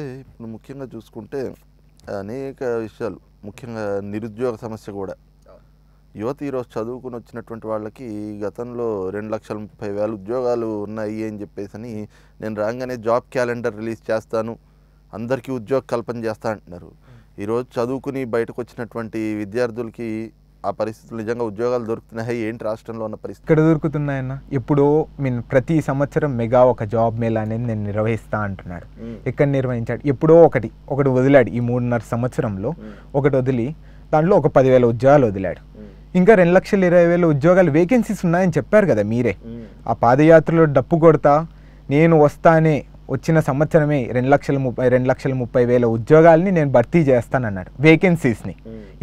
అయితే ఇప్పుడు ముఖ్యంగా చూసుకుంటే అనేక విషయాలు ముఖ్యంగా నిరుద్యోగ సమస్య కూడా యువత ఈరోజు చదువుకుని వచ్చినటువంటి వాళ్ళకి గతంలో రెండు లక్షల ముప్పై వేల ఉద్యోగాలు ఉన్నాయి అని చెప్పేసి అని నేను రాగానే జాబ్ క్యాలెండర్ రిలీజ్ చేస్తాను అందరికీ ఉద్యోగ కల్పన చేస్తా అంటున్నారు ఈరోజు చదువుకుని బయటకు వచ్చినటువంటి విద్యార్థులకి ఆ పరిస్థితులు నిజంగా ఉద్యోగాలు దొరుకుతున్నాయి ఏంటి రాష్ట్రంలో ఉన్న పరిస్థితి ఇక్కడ దొరుకుతున్నాయన్న ఎప్పుడో మీన్ ప్రతి సంవత్సరం మెగా ఒక జాబ్ మేళ అనేది నేను నిర్వహిస్తా అంటున్నాడు ఎక్కడ నిర్వహించాడు ఎప్పుడో ఒకటి ఒకటి వదిలాడు ఈ మూడున్నర సంవత్సరంలో ఒకటి వదిలి దాంట్లో ఒక పదివేల ఉద్యోగాలు వదిలాడు ఇంకా రెండు లక్షల ఇరవై వేల ఉద్యోగాలు వేకెన్సీస్ ఉన్నాయని చెప్పారు కదా మీరే ఆ పాదయాత్రలో డప్పు కొడతా నేను వస్తానే వచ్చిన సంవత్సరమే రెండు లక్షల ముప్పై రెండు లక్షల ముప్పై వేల ఉద్యోగాల్ని నేను భర్తీ చేస్తానన్నాడు వేకెన్సీస్ని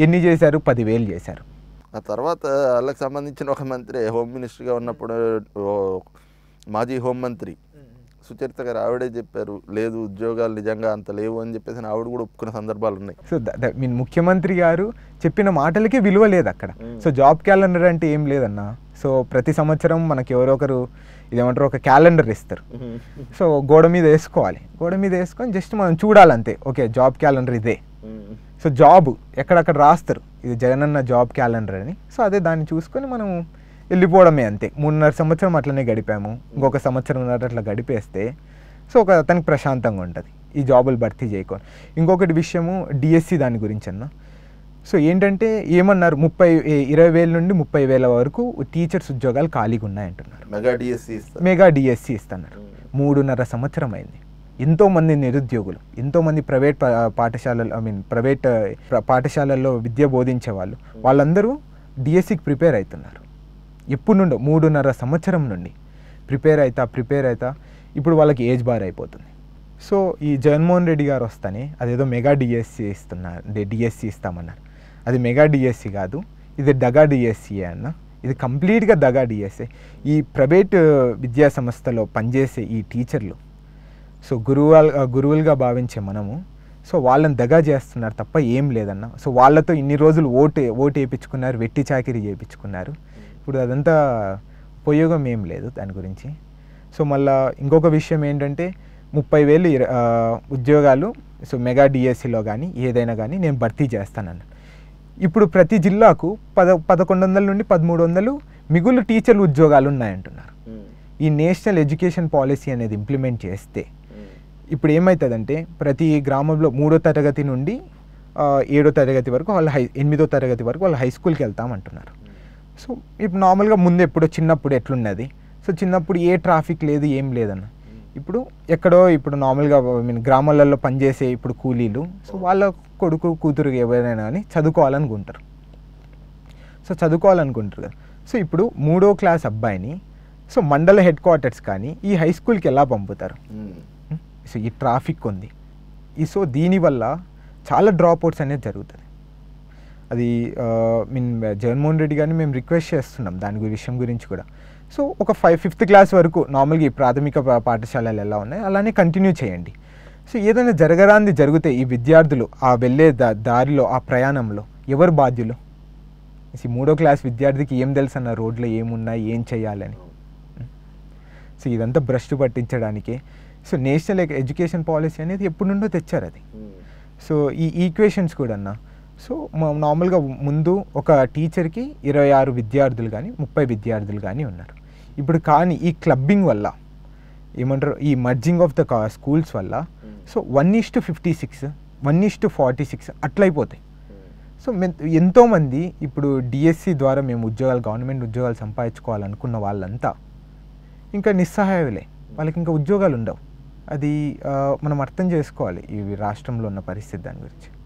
ఎన్ని చేశారు పదివేలు చేశారు ఆ తర్వాత వాళ్ళకి సంబంధించిన ఒక మంత్రి హోమ్ మినిస్టర్గా ఉన్నప్పుడు మాజీ హోంమంత్రి సుచరిత గారు ఆవిడే చెప్పారు లేదు ఉద్యోగాలు నిజంగా అంత లేవు అని చెప్పేసి ఆవిడ కూడా ఒప్పుకున్న సందర్భాలు ఉన్నాయి సో మీన్ ముఖ్యమంత్రి గారు చెప్పిన మాటలకి విలువ లేదు అక్కడ సో జాబ్ క్యాలెండర్ అంటే ఏం లేదన్న సో ప్రతి సంవత్సరం మనకి ఎవరో ఒకరు ఇదేమంటారు ఒక క్యాలెండర్ ఇస్తారు సో గోడ మీద వేసుకోవాలి గోడ మీద వేసుకొని జస్ట్ మనం చూడాలంతే ఓకే జాబ్ క్యాలెండర్ ఇదే సో జాబ్ ఎక్కడక్కడ రాస్తారు ఇది జగనన్న జాబ్ క్యాలెండర్ అని సో అదే దాన్ని చూసుకొని మనం వెళ్ళిపోవడమే అంతే మూడున్నర సంవత్సరం అట్లనే గడిపాము ఇంకొక సంవత్సరం అట్లా గడిపేస్తే సో ఒక అతనికి ప్రశాంతంగా ఉంటుంది ఈ జాబులు భర్తీ చేయకొని ఇంకొకటి విషయము డిఎస్సి దాని గురించి అన్న సో ఏంటంటే ఏమన్నారు ముప్పై ఇరవై వేల నుండి ముప్పై వేల వరకు టీచర్స్ ఉద్యోగాలు ఖాళీగా ఉన్నాయంటున్నారు మెగా డిఎస్సి మెగా డిఎస్సి ఇస్తున్నారు మూడున్నర సంవత్సరం అయింది ఎంతోమంది నిరుద్యోగులు ఎంతోమంది ప్రైవేట్ పాఠశాలలు ఐ మీన్ ప్రైవేట్ పాఠశాలల్లో విద్య బోధించే వాళ్ళు వాళ్ళందరూ డిఎస్సికి ప్రిపేర్ అవుతున్నారు ఎప్పుడు నుండో మూడున్నర సంవత్సరం నుండి ప్రిపేర్ అవుతా ప్రిపేర్ అవుతా ఇప్పుడు వాళ్ళకి ఏజ్ బార్ అయిపోతుంది సో ఈ జగన్మోహన్ రెడ్డి గారు వస్తానే అదేదో మెగా డిఎస్సి ఇస్తున్నారు డిఎస్సి ఇస్తామన్నారు అది మెగా డిఎస్సి కాదు ఇది డగా డిఎస్సి అన్న ఇది కంప్లీట్గా దగా డిఎస్ఏ ఈ ప్రైవేట్ విద్యా సంస్థలో పనిచేసే ఈ టీచర్లు సో గురువు గురువులుగా భావించే మనము సో వాళ్ళని దగా చేస్తున్నారు తప్ప ఏం లేదన్న సో వాళ్ళతో ఇన్ని రోజులు ఓటు ఓటు వేయించుకున్నారు వెట్టి చాకిరి చేయించుకున్నారు ఇప్పుడు అదంతా ఉపయోగం ఏం లేదు దాని గురించి సో మళ్ళీ ఇంకొక విషయం ఏంటంటే ముప్పై వేలు ఉద్యోగాలు సో మెగా డిఎస్సిలో కానీ ఏదైనా కానీ నేను భర్తీ చేస్తానన్న ఇప్పుడు ప్రతి జిల్లాకు పద పదకొండు వందల నుండి పదమూడు వందలు మిగులు టీచర్లు ఉద్యోగాలు ఉన్నాయంటున్నారు ఈ నేషనల్ ఎడ్యుకేషన్ పాలసీ అనేది ఇంప్లిమెంట్ చేస్తే ఇప్పుడు ఏమవుతుందంటే ప్రతి గ్రామంలో మూడో తరగతి నుండి ఏడో తరగతి వరకు వాళ్ళు హై ఎనిమిదో తరగతి వరకు వాళ్ళు హై స్కూల్కి వెళ్తామంటున్నారు సో ఇప్పుడు నార్మల్గా ముందు ఎప్పుడో చిన్నప్పుడు ఎట్లున్నది సో చిన్నప్పుడు ఏ ట్రాఫిక్ లేదు ఏం లేదన్న ఇప్పుడు ఎక్కడో ఇప్పుడు నార్మల్గా ఐ మీన్ గ్రామాలలో పనిచేసే ఇప్పుడు కూలీలు సో వాళ్ళ కొడుకు కూతురు ఎవరైనా కానీ చదువుకోవాలనుకుంటారు సో చదువుకోవాలనుకుంటారు కదా సో ఇప్పుడు మూడో క్లాస్ అబ్బాయిని సో మండల హెడ్ క్వార్టర్స్ కానీ ఈ హై స్కూల్కి ఎలా పంపుతారు సో ఈ ట్రాఫిక్ ఉంది ఈ సో దీనివల్ల చాలా అవుట్స్ అనేది జరుగుతుంది అది మీన్ uh, జగన్మోహన్ రెడ్డి గారిని మేము రిక్వెస్ట్ చేస్తున్నాం దాని విషయం గురించి కూడా సో ఒక ఫైవ్ ఫిఫ్త్ క్లాస్ వరకు నార్మల్గా ఈ ప్రాథమిక పాఠశాలలు ఎలా ఉన్నాయి అలానే కంటిన్యూ చేయండి సో ఏదైనా జరగరాంది జరిగితే ఈ విద్యార్థులు ఆ వెళ్ళే దారిలో ఆ ప్రయాణంలో ఎవరు బాధ్యులు ఈ మూడో క్లాస్ విద్యార్థికి ఏం తెలుసు అన్న రోడ్లో ఏమున్నాయి ఏం చేయాలని సో hmm. ఇదంతా భ్రష్టు పట్టించడానికే సో నేషనల్ ఎడ్యుకేషన్ పాలసీ అనేది ఎప్పటి నుండో తెచ్చారు అది hmm. సో ఈ ఈక్వేషన్స్ కూడా అన్న సో నార్మల్గా ముందు ఒక టీచర్కి ఇరవై ఆరు విద్యార్థులు కానీ ముప్పై విద్యార్థులు కానీ ఉన్నారు ఇప్పుడు కానీ ఈ క్లబ్బింగ్ వల్ల ఏమంటారు ఈ మర్జింగ్ ఆఫ్ ద స్కూల్స్ వల్ల hmm. So one is to fifty six one is to forty six అట్లయిపోతాయి hmm. సో ఎంతోమంది ఇప్పుడు డిఎస్సి ద్వారా మేము ఉద్యోగాలు గవర్నమెంట్ ఉద్యోగాలు సంపాదించుకోవాలనుకున్న వాళ్ళంతా ఇంకా నిస్సహాయలే వాళ్ళకి ఇంకా ఉద్యోగాలు ఉండవు అది మనం అర్థం చేసుకోవాలి ఈ రాష్ట్రంలో ఉన్న పరిస్థితి దాని గురించి